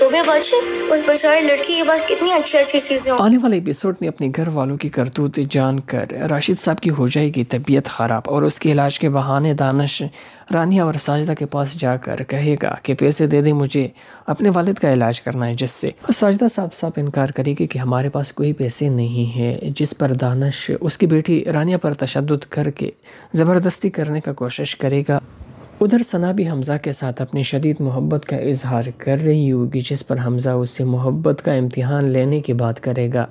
आने वाले एपिसोड में अपने घर वालों की करतूत जानकर राशिद साहब की हो जाएगी तबीयत ख़राब और उसके इलाज के बहाने दानश रानिया और साजदा के पास जाकर कहेगा कि पैसे दे दे मुझे अपने वालिद का इलाज करना है जिससे साजदा साहब साहब इनकार करेगी कि हमारे पास कोई पैसे नहीं है जिस पर दानश उसकी बेटी रानिया पर तशद करके ज़बरदस्ती करने का कोशिश करेगा उधर सना भी हमज़ा के साथ अपनी शदीद मोहब्बत का इजहार कर रही होगी जिस पर हमज़ा उससे मोहब्बत का इम्तिहान लेने की बात करेगा